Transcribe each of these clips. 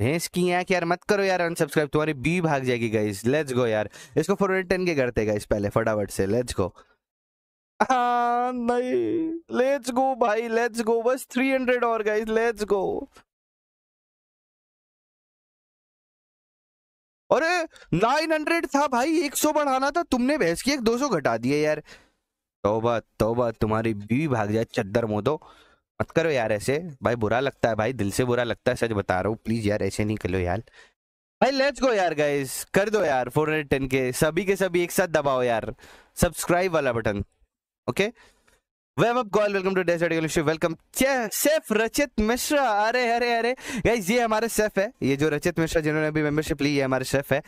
भैंस की आंख यार मत करो यार अनसब्सक्राइब तुम्हारी बी भाग जाएगी गाइस लेट्स गो यार इसको फॉरवर्ड टेन के करते गाइस पहले फटाफट से लेट्स गो हाँ, नहीं लेट्स गो भाई लेट्स गो बस थ्री हंड्रेड और गाइस लेट्स गो अरे नाइन हंड्रेड था भाई एक सौ बढ़ाना था तुमने भैंस की एक दो सौ घटा दिए यार तोबा तोबा तुम्हारी बीवी भाग जाए चद्दर मोदो मत करो यार ऐसे भाई बुरा लगता है भाई दिल से बुरा लगता है सच बता रहा हूँ प्लीज यार ऐसे नहीं करो यार भाई लेट्स गो यार गाइस कर दो यार फोर हंड्रेड टेन के सभी के सभी एक साथ दबाओ यार सब्सक्राइब वाला button okay welcome to welcome safe Rachit Mishra अरे अरे अरे गाइज ये हमारे सेफ है ये जो रचित मिश्रा जिन्होंने अभी मेंबरशिप ली है हमारे सेफ है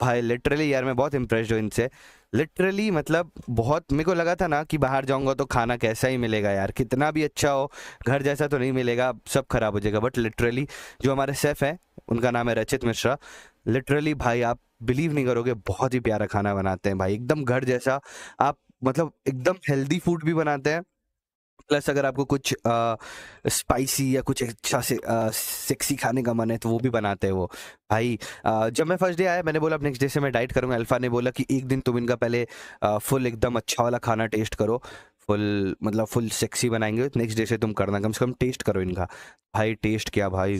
भाई लिटरली यार मैं बहुत इंप्रेस हूँ इनसे लिटरली मतलब बहुत मेरे को लगा था ना कि बाहर जाऊंगा तो खाना कैसा ही मिलेगा यार कितना भी अच्छा हो घर जैसा तो नहीं मिलेगा सब खराब हो जाएगा बट लिटरली जो हमारे सेफ है उनका नाम है रचित मिश्रा लिटरली भाई आप बिलीव नहीं करोगे बहुत ही प्यारा खाना बनाते हैं भाई एकदम घर जैसा आप मतलब एकदम हेल्दी फूड भी बनाते हैं प्लस अगर आपको कुछ स्पाइसी या कुछ अच्छा से सेक्सी खाने का मन है तो वो भी बनाते हैं वो भाई आ, जब मैं फर्स्ट डे आया मैंने बोला अब नेक्स्ट डे से मैं डाइट करूँगा अल्फा ने बोला कि एक दिन तुम इनका पहले आ, फुल एकदम अच्छा वाला खाना टेस्ट करो फुल मतलब फुल सेक्सी बनाएंगे नेक्स्ट डे से तुम करना कम से कम टेस्ट करो इनका भाई टेस्ट क्या भाई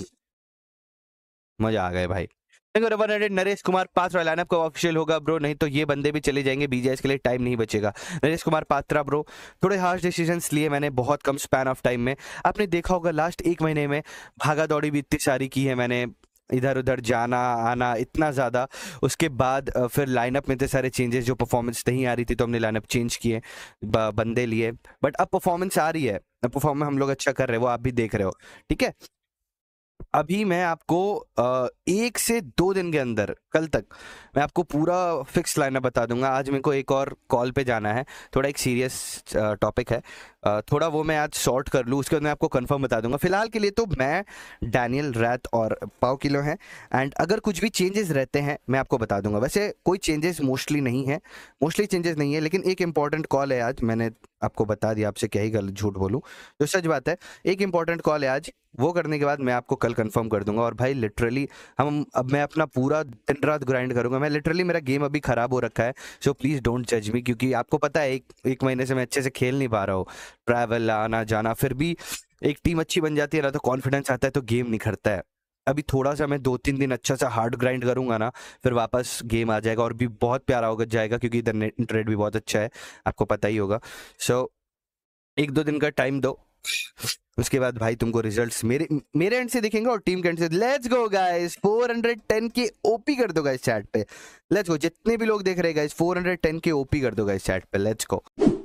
मज़ा आ गया भाई नरेश कुमार पात्रा लाइनअप का ऑफिशियल होगा ब्रो नहीं तो ये बंदे भी चले जाएंगे बीजेएस के लिए टाइम नहीं बचेगा नरेश कुमार पात्रा ब्रो थोड़े हार्श डिसीजन लिए मैंने बहुत कम स्पैन ऑफ टाइम में आपने देखा होगा लास्ट एक महीने में भागा दौड़ी भी इतनी सारी की है मैंने इधर उधर जाना आना इतना ज़्यादा उसके बाद फिर लाइनअप में इतने सारे चेंजेस जो परफॉर्मेंस नहीं आ रही थी तो हमने लाइनअप चेंज किए बंदे लिए बट अब परफॉर्मेंस आ रही है परफॉर्मेंस हम लोग अच्छा कर रहे हो आप भी देख रहे हो ठीक है अभी मैं आपको एक से दो दिन के अंदर कल तक मैं आपको पूरा फिक्स लाइनअप बता दूंगा आज मेरे को एक और कॉल पे जाना है थोड़ा एक सीरियस टॉपिक है थोड़ा वो मैं आज शॉर्ट कर लूँ उसके बाद मैं आपको कंफर्म बता दूंगा फिलहाल के लिए तो मैं डैनियल रैत और पाओ किलो हैं एंड अगर कुछ भी चेंजेस रहते हैं मैं आपको बता दूंगा वैसे कोई चेंजेस मोस्टली नहीं है मोस्टली चेंजेस नहीं है लेकिन एक इंपॉर्टेंट कॉल है आज मैंने आपको बता दिया आपसे क्या ही गलत झूठ बोलूँ जो तो सच बात है एक इंपॉर्टेंट कॉल है आज वो करने के बाद मैं आपको कल कंफर्म कर दूंगा और भाई लिटरली हम अब मैं अपना पूरा दिन रात ग्राइंड करूंगा मैं लिटरली मेरा गेम अभी खराब हो रखा है सो प्लीज़ डोंट जज मी क्योंकि आपको पता है एक एक महीने से मैं अच्छे से खेल नहीं पा रहा हूँ ट्रैवल आना जाना फिर भी एक टीम अच्छी बन जाती है ना तो कॉन्फिडेंस आता है तो गेम निखरता है अभी थोड़ा सा मैं दो तीन दिन अच्छा सा हार्ड ग्राइंड करूंगा ना फिर वापस गेम आ जाएगा और भी बहुत प्यारा होगा जाएगा क्योंकि इधर इंटरनेट भी बहुत अच्छा है आपको पता ही होगा सो so, एक दो दिन का टाइम दो उसके बाद भाई तुमको रिजल्ट्स मेरे मेरे एंड से देखेंगे और टीम के एंड से लेट्स गो गाइस 410 के ओपी कर दो गाइस चैट पे लेट्स गो जितने भी लोग देख रहे हैं गाइस 410 के ओपी कर दो गाइस चैट पे लेट्स गो